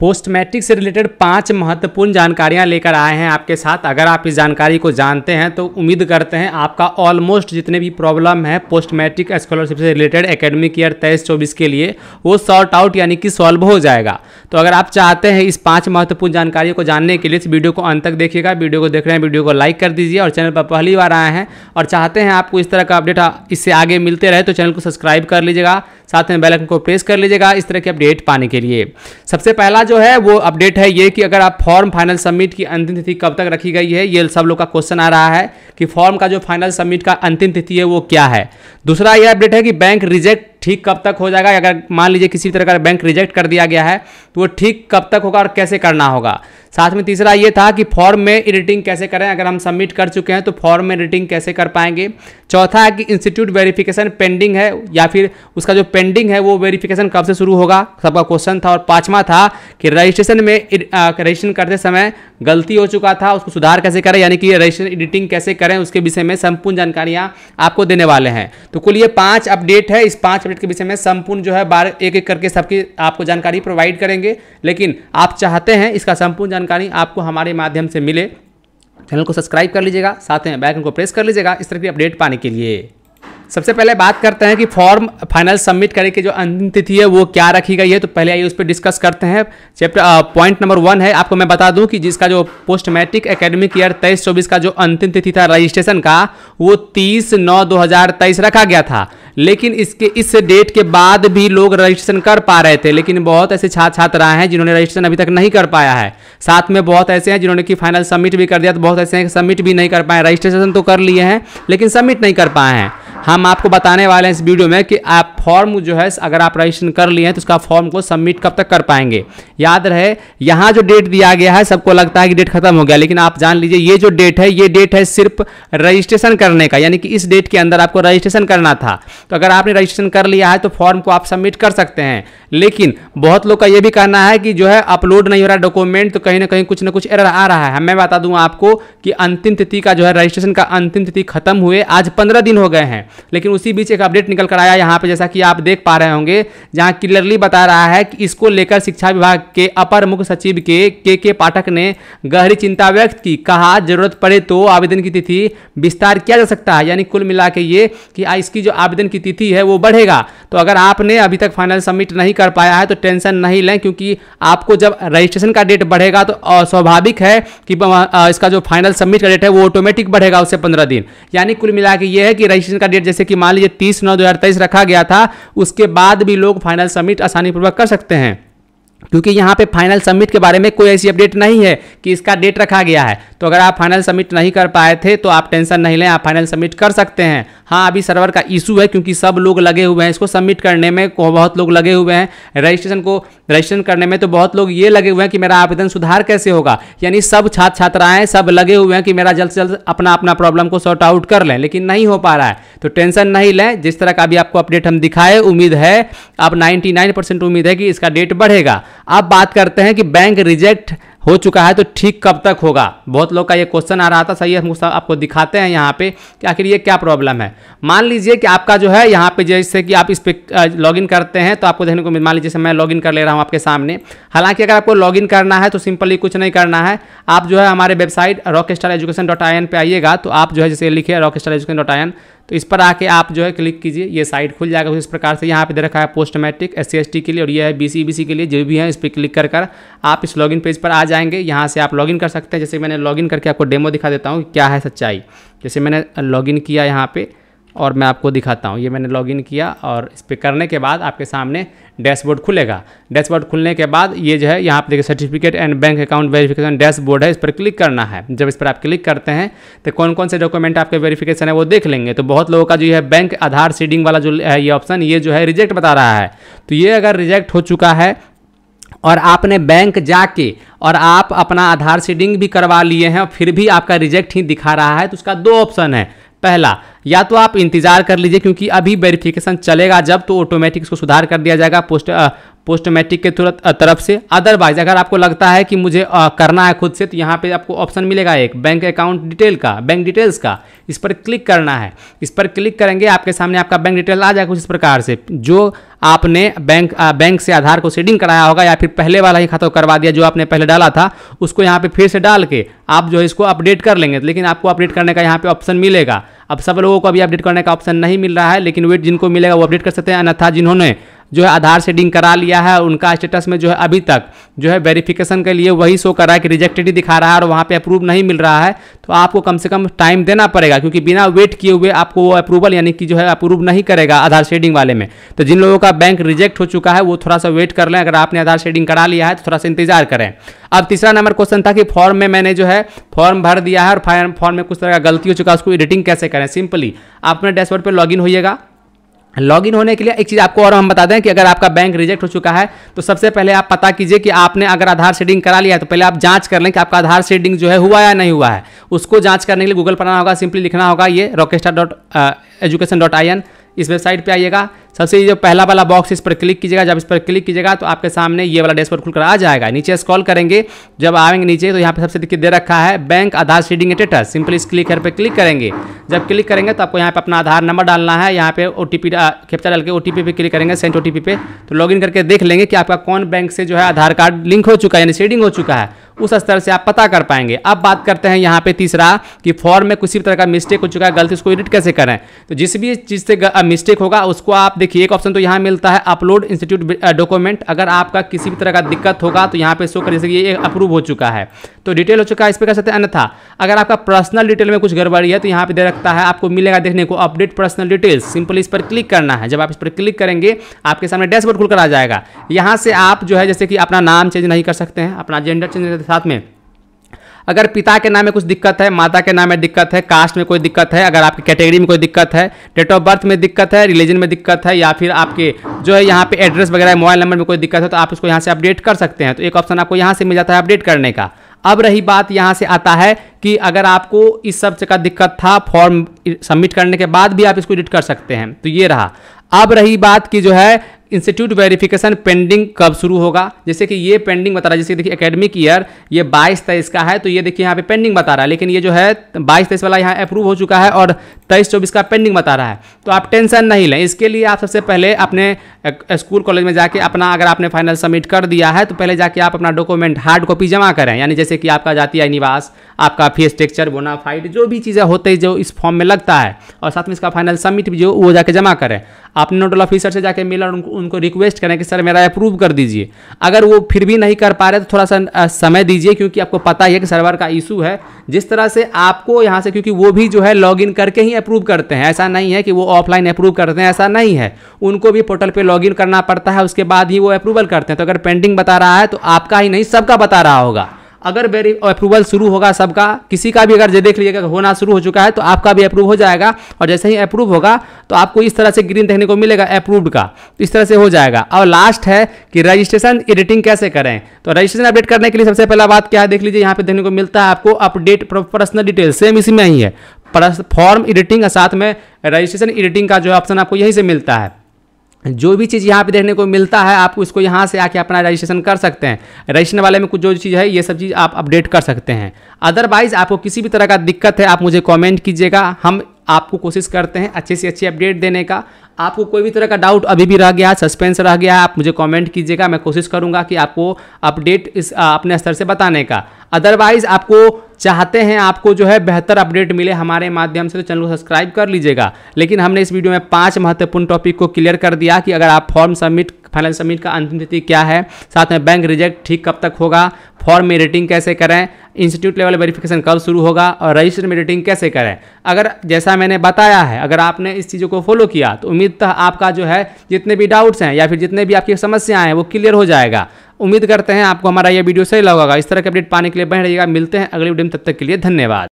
post matric से related पांच महत्वपूर्ण जानकारियां लेकर आए हैं आपके साथ अगर आप इस जानकारी को जानते हैं तो उम्मीद करते हैं आपका ऑलमोस्ट जितने भी प्रॉब्लम है पोस्ट मैट्रिक स्कॉलरशिप से रिलेटेड एकेडमिक ईयर तेईस चौबीस के लिए वो सॉर्ट आउट यानी कि सॉल्व हो जाएगा तो अगर आप चाहते हैं इस पाँच महत्वपूर्ण जानकारियों को जानने के लिए इस वीडियो को अंत तक देखिएगा वीडियो को देख रहे हैं वीडियो को लाइक कर दीजिए और चैनल पर पहली बार आए हैं और चाहते हैं आपको इस तरह का अपडेट इससे आगे मिलते रहे तो चैनल को सब्सक्राइब कर लीजिएगा साथ में बेलकन को प्रेस कर लीजिएगा इस तरह की अपडेट पाने के लिए सबसे पहला जो है वो अपडेट है ये कि अगर आप फॉर्म फाइनल सबमिट की अंतिम तिथि कब तक रखी गई है ये सब लोग का क्वेश्चन आ रहा है कि फॉर्म का जो फाइनल सबमिट का अंतिम तिथि है वो क्या है दूसरा यह अपडेट है कि बैंक रिजेक्ट ठीक कब तक हो जाएगा अगर मान लीजिए किसी तरह का बैंक रिजेक्ट कर दिया गया है तो वो ठीक कब तक होगा और कैसे करना होगा साथ में तीसरा ये था कि फॉर्म में एडिटिंग कैसे करें अगर हम सबमिट कर चुके हैं तो फॉर्म में एडिटिंग कैसे कर पाएंगे चौथा है कि इंस्टीट्यूट वेरिफिकेशन पेंडिंग है या फिर उसका जो पेंडिंग है वो वेरिफिकेशन कब से शुरू होगा सबका क्वेश्चन था और पाँचवा था कि रजिस्ट्रेशन में रजिस्ट्रेशन करते समय गलती हो चुका था उसको सुधार कैसे करें यानी कि रजिस्ट्रेशन एडिटिंग कैसे करें उसके विषय में संपूर्ण जानकारियाँ आपको देने वाले हैं तो कुल ये पाँच अपडेट है इस पाँच मार्केट के विषय में संपूर्ण जो है बार एक एक करके सबकी आपको जानकारी प्रोवाइड करेंगे लेकिन आप चाहते हैं इसका संपूर्ण जानकारी आपको हमारे माध्यम से मिले चैनल को सब्सक्राइब कर लीजिएगा साथ में बैकन को प्रेस कर लीजिएगा इस तरह की अपडेट पाने के लिए सबसे पहले बात करते हैं कि फॉर्म फाइनल सबमिट करने की जो अंतिम तिथि है वो क्या रखी गई है तो पहले आइए उस पर डिस्कस करते हैं चैप्टर पॉइंट नंबर वन है आपको मैं बता दूं कि जिसका जो पोस्ट मैट्रिक एकेडमिक ईयर तेईस चौबीस का जो अंतिम तिथि था रजिस्ट्रेशन का वो तीस नौ दो रखा गया था लेकिन इसके इस डेट के बाद भी लोग रजिस्ट्रेशन कर पा रहे थे लेकिन बहुत ऐसे छात्र छात्राएं हैं जिन्होंने रजिस्ट्रेशन अभी तक नहीं कर पाया है साथ में बहुत ऐसे हैं जिन्होंने कि फाइनल सबमिट भी कर दिया तो बहुत ऐसे हैं सबमिट भी नहीं कर पाए रजिस्ट्रेशन तो कर लिए हैं लेकिन सबमिट नहीं कर पाए हैं हम आपको बताने वाले हैं इस वीडियो में कि आप फॉर्म जो है अगर आप रजिस्ट्रेशन कर लिए हैं तो उसका फॉर्म को सबमिट कब तक कर पाएंगे याद रहे यहाँ जो डेट दिया गया है सबको लगता है कि डेट खत्म हो गया लेकिन आप जान लीजिए ये जो डेट है ये डेट है सिर्फ रजिस्ट्रेशन करने का यानी कि इस डेट के अंदर आपको रजिस्ट्रेशन करना था तो अगर आपने रजिस्ट्रेशन कर लिया है तो फॉर्म को आप सबमिट कर सकते हैं लेकिन बहुत लोग का ये भी कहना है कि जो है अपलोड नहीं हो रहा डॉक्यूमेंट तो कहीं ना कहीं कुछ ना कुछ एरर आ रहा है मैं बता दूँ आपको कि अंतिम तिथि का जो है रजिस्ट्रेशन का अंतिम तिथि खत्म हुए आज पंद्रह दिन हो गए हैं लेकिन उसी बीच एक अपडेट निकल कर आया यहाँ पर जैसा कि आप देख पा रहे होंगे जहाँ क्लियरली बता रहा है कि इसको लेकर शिक्षा विभाग के अपर मुख्य सचिव के के के पाठक ने गहरी चिंता व्यक्त की कहा जरूरत पड़े तो आवेदन की तिथि विस्तार किया जा सकता है यानी कुल मिला के ये कि इसकी जो आवेदन की तिथि है वो बढ़ेगा तो अगर आपने अभी तक फाइनल सबमिट नहीं कर पाया है तो टेंशन नहीं लें क्योंकि आपको जब रजिस्ट्रेशन का डेट बढ़ेगा तो स्वाभाविक है कि इसका जो फाइनल सबमिट का डेट है वो ऑटोमेटिक बढ़ेगा उससे पंद्रह दिन यानी कुल मिला के ये है कि रजिस्ट्रेशन का डेट जैसे कि मान लीजिए तीस नौ दो रखा गया था उसके बाद भी लोग फाइनल सबमिट आसानीपूर्वक कर सकते हैं क्योंकि यहाँ पे फाइनल सबमिट के बारे में कोई ऐसी अपडेट नहीं है कि इसका डेट रखा गया है तो अगर आप फाइनल सबमिट नहीं कर पाए थे तो आप टेंशन नहीं लें आप फाइनल सबमिट कर सकते हैं हाँ अभी सर्वर का इशू है क्योंकि सब लोग लगे हुए हैं इसको सबमिट करने में बहुत लोग लगे हुए हैं रजिस्ट्रेशन को रजिस्ट्रेशन करने में तो बहुत लोग ये लगे हुए हैं कि मेरा आवेदन सुधार कैसे होगा यानी सब छात्र छात्राएँ सब लगे हुए हैं कि मेरा जल्द से जल्द अपना अपना प्रॉब्लम को सॉर्ट आउट कर लें लेकिन नहीं हो पा रहा है तो टेंशन नहीं लें जिस तरह का अभी आपको अपडेट हम दिखाए उम्मीद है आप नाइन्टी उम्मीद है कि इसका डेट बढ़ेगा अब बात करते हैं कि बैंक रिजेक्ट हो चुका है तो ठीक कब तक होगा बहुत लोग का ये क्वेश्चन आ रहा था सही है सब आपको दिखाते हैं यहाँ पे कि आखिर ये क्या प्रॉब्लम है मान लीजिए कि आपका जो है यहाँ पे जैसे कि आप इस पर लॉगिन करते हैं तो आपको देखने को मान लीजिए मैं लॉगिन कर ले रहा हूँ आपके सामने हालांकि अगर आपको लॉगिन करना है तो सिंपली कुछ नहीं करना है आप जो है हमारे website rock education dot I N पर आइएगा तो आप जो है जैसे लिखे rock education dot I N तो इस पर आके आप जो है क्लिक कीजिए ये साइट खुल जाएगा इस प्रकार से यहाँ पे दे रखा है पोस्ट मैट्रिक एस सी के लिए और ये है बी सी के लिए जो भी है इस पर क्लिक कर कर आप इस लॉगिन पेज पर आ जाएंगे यहाँ से आप लॉगिन कर सकते हैं जैसे मैंने लॉगिन करके आपको डेमो दिखा देता हूँ क्या है सच्चाई जैसे मैंने लॉगिन किया यहाँ पर और मैं आपको दिखाता हूँ ये मैंने लॉगिन किया और इस पर करने के बाद आपके सामने डैशबोर्ड खुलेगा डैशबोर्ड खुलने के बाद ये जो है यहाँ पर देखिए certificate and bank account verification dashboard है इस पर क्लिक करना है जब इस पर आप क्लिक करते हैं तो कौन कौन से डॉक्यूमेंट आपके वेरिफिकेशन है वो देख लेंगे तो बहुत लोगों का जो है बैंक आधार सीडिंग वाला जो है ये ऑप्शन ये जो है रिजेक्ट बता रहा है तो ये अगर रिजेक्ट हो चुका है और आपने बैंक जाके और आप अपना आधार सीडिंग भी करवा लिए हैं और फिर भी आपका रिजेक्ट ही दिखा रहा है तो उसका दो ऑप्शन है पहला या तो आप इंतजार कर लीजिए क्योंकि अभी वेरिफिकेशन चलेगा जब तो ऑटोमेटिक इसको सुधार कर दिया जाएगा पोस्ट पोस्ट मैट्रिक के तुरंत तरफ से अदरवाइज अगर आपको लगता है कि मुझे आ, करना है खुद से तो यहाँ पे आपको ऑप्शन मिलेगा एक बैंक अकाउंट डिटेल का बैंक डिटेल्स का इस पर क्लिक करना है इस पर क्लिक करेंगे आपके सामने आपका बैंक डिटेल आ जाएगा कुछ इस प्रकार से जो आपने बैंक आ, बैंक से आधार को सेडिंग कराया होगा या फिर पहले वाला ही खाता करवा दिया जो आपने पहले डाला था उसको यहाँ पे फिर से डाल के आप जो है इसको अपडेट कर लेंगे लेकिन आपको अपडेट करने का यहाँ पे ऑप्शन मिलेगा अब सब लोगों को अभी अपडेट करने का ऑप्शन नहीं मिल रहा है लेकिन वेट जिनको मिलेगा वो अपडेट कर सकते हैं अन्यथा जिन्होंने जो है आधार सेडिंग करा लिया है उनका स्टेटस में जो है अभी तक जो है वेरिफिकेशन के लिए वही शो कर रहा है कि रिजेक्टेड ही दिखा रहा है और वहाँ पर अप्रूव नहीं मिल रहा है तो आपको कम से कम टाइम देना पड़ेगा क्योंकि बिना वेट किए हुए आपको वो अप्रूवल यानी कि जो है अप्रूव नहीं करेगा आधार शेडिंग वाले में तो जिन लोगों का बैंक रिजेक्ट हो चुका है वो थोड़ा सा वेट कर लें अगर आपने आधार शेडिंग करा लिया है तो थोड़ा सा इंतजार करें अब तीसरा नंबर क्वेश्चन था कि फॉर्म में मैंने जो है फॉर्म भर दिया है और फॉर्म में कुछ तरह का गलती हो चुका है उसको एडिटिंग कैसे करें सिंपली आप अपने डैशबोर्ड पर लॉग इन लॉग इन होने के लिए एक चीज़ आपको और हम बता दें कि अगर आपका बैंक रिजेक्ट हो चुका है तो सबसे पहले आप पता कीजिए कि आपने अगर आधार सेडिंग करा लिया है तो पहले आप जांच कर लें कि आपका आधार सेडिंग जो है हुआ या नहीं हुआ है उसको जांच करने के लिए गूगल पर आना होगा सिंपली लिखना होगा ये rockstar dot education dot I N इस वेबसाइट पर आइएगा सबसे जो पहला वाला बॉक्स इस पर क्लिक कीजिएगा जब इस पर क्लिक कीजिएगा तो आपके सामने ये वाला डैशबोर्ड खुलकर आ जाएगा नीचे स्क्रॉल करेंगे जब आएंगे नीचे तो यहाँ पे सबसे देखिए दे रखा है bank Aadhaar seeding status simply इस क्लिक पर क्लिक करेंगे जब क्लिक करेंगे तो आपको यहाँ पे अपना आधार नंबर डालना है यहाँ पे ओ टी पी कैप्चा डाल के ओ टी पी पे क्लिक करेंगे सेंट ओ टी पी पे तो इन करके देख लेंगे कि आपका कौन बैंक से जो है आधार कार्ड लिंक हो चुका है यानी सीडिंग हो चुका है उस स्तर से आप पता कर पाएंगे अब बात करते हैं यहाँ पे तीसरा कि फॉर्म में किसी भी तरह का मिस्टेक हो चुका है गलती उसको एडिट कैसे करें तो जिस भी चीज़ से मिस्टेक होगा उसको आप देखिए एक ऑप्शन तो यहाँ मिलता है अपलोड इंस्टीट्यूट डॉक्यूमेंट अगर आपका किसी भी तरह का दिक्कत होगा तो यहाँ पे शो कर जैसे ये अप्रूव हो चुका है तो डिटेल हो चुका है इस पर कह सकते हैं अन्यथा अगर आपका पर्सनल डिटेल में कुछ गड़बड़ी है तो यहाँ पे दे रखता है आपको मिलेगा देखने को अपडेट पर्सनल डिटेल्स सिंपल इस पर क्लिक करना है जब आप इस पर क्लिक करेंगे आपके सामने डैशबोर्ड खुलकर आ जाएगा यहाँ से आप जो है जैसे कि अपना नाम चेंज नहीं कर सकते हैं अपना जेंडर चेंज साथ में अगर पिता के नाम में कुछ दिक्कत है माता के नाम में दिक्कत है कास्ट में कोई दिक्कत है अगर आपकी कैटेगरी में कोई दिक्कत है डेट ऑफ बर्थ में दिक्कत है रिलीजन में दिक्कत है या फिर आपके जो है यहाँ पे एड्रेस वगैरह मोबाइल नंबर में कोई दिक्कत है तो आप उसको यहाँ से अपडेट कर सकते हैं तो एक ऑप्शन आपको यहाँ से मिल जाता है अपडेट करने का अब रही बात यहाँ से आता है कि अगर आपको इस सब का दिक्कत था फॉर्म सबमिट करने के बाद भी आप इसको एडिट कर सकते हैं तो ये रहा अब रही बात कि जो है इंस्टीट्यूट वेरिफिकेशन पेंडिंग कब शुरू होगा जैसे कि ये पेंडिंग बता रहा है जैसे देखिए एकेडमिक ईयर ये बाईस तेईस का है तो ये देखिए यहाँ पे पेंडिंग बता रहा है लेकिन ये जो है बाईस तेईस वाला यहाँ अप्रूव हो चुका है और तेईस चौबीस का पेंडिंग बता रहा है तो आप टेंशन नहीं लें इसके लिए आप सबसे पहले अपने स्कूल कॉलेज में जाके अपना अगर आपने फाइनल सबमिट कर दिया है तो पहले जाके आप अपना डॉक्यूमेंट हार्ड कॉपी जमा करें यानी जैसे कि आपका जातीय निवास आपका फी स्ट्रक्चर बोनाफाइड जो भी चीज़ें होते हैं जो इस फॉर्म में लगता है और साथ में इसका फाइनल सबमिट भी जो वो जाके जमा करें आपने नोडल ऑफिसर से जाके मिला और उनको उनको रिक्वेस्ट करें कि सर मेरा अप्रूव कर दीजिए अगर वो फिर भी नहीं कर पा रहे तो थोड़ा सा समय दीजिए क्योंकि आपको पता ही है कि सर्वर का इशू है जिस तरह से आपको यहाँ से क्योंकि वो भी जो है लॉग करके ही अप्रूव करते हैं ऐसा नहीं है कि वो ऑफलाइन अप्रूव करते हैं ऐसा नहीं है उनको भी पोर्टल पर लॉग करना पड़ता है उसके बाद ही वो अप्रूवल करते हैं तो अगर पेंडिंग बता रहा है तो आपका ही नहीं सबका बता रहा होगा अगर वेरी अप्रूवल शुरू होगा सबका किसी का भी अगर जो देख लीजिएगा होना शुरू हो चुका है तो आपका भी अप्रूव हो जाएगा और जैसे ही अप्रूव होगा तो आपको इस तरह से ग्रीन देखने को मिलेगा अप्रूव्ड का तो इस तरह से हो जाएगा और लास्ट है कि रजिस्ट्रेशन एडिटिंग कैसे करें तो रजिस्ट्रेशन अपडेट करने के लिए सबसे पहला बात क्या है देख लीजिए यहाँ पे देखने को मिलता है आपको अपडेट पर्सनल डिटेल सेम इसी में ही है फॉर्म एडिटिंग के साथ में रजिस्ट्रेशन एडिटिंग का जो ऑप्शन आपको यहीं से मिलता है जो भी चीज़ यहाँ पे देखने को मिलता है आपको इसको यहाँ से आके अपना रजिस्ट्रेशन कर सकते हैं रजिस्ट्रेशन वाले में कुछ जो चीज़ है ये सब चीज़ आप अपडेट कर सकते हैं अदरवाइज़ आपको किसी भी तरह का दिक्कत है आप मुझे कमेंट कीजिएगा हम आपको कोशिश करते हैं अच्छे से अच्छे अपडेट देने का आपको कोई भी तरह का डाउट अभी भी रह गया सस्पेंस रह गया आप मुझे कमेंट कीजिएगा मैं कोशिश करूंगा कि आपको अपडेट इस अपने स्तर से बताने का अदरवाइज़ आपको चाहते हैं आपको जो है बेहतर अपडेट मिले हमारे माध्यम से तो चैनल को सब्सक्राइब कर लीजिएगा लेकिन हमने इस वीडियो में पांच महत्वपूर्ण टॉपिक को क्लियर कर दिया कि अगर आप फॉर्म सबमिट फाइनल सबमिट का अंतिम तिथि क्या है साथ में बैंक रिजेक्ट ठीक कब तक होगा फॉर्म में रेटिंग कैसे करें इंस्टीट्यूट लेवल वेरिफिकेशन कब शुरू होगा और रजिस्टर में रेटिंग कैसे करें अगर जैसा मैंने बताया है अगर आपने इस चीज़ों को फॉलो किया तो उम्मीद आपका जो है जितने भी डाउट्स हैं या फिर जितने भी आपकी समस्याएं हैं वो क्लियर हो जाएगा उम्मीद करते हैं आपको हमारा यह वीडियो सही लगा इस तरह के अपडेट पाने के लिए बह रहिएगा मिलते हैं अगले वीडियो में तब तक के लिए धन्यवाद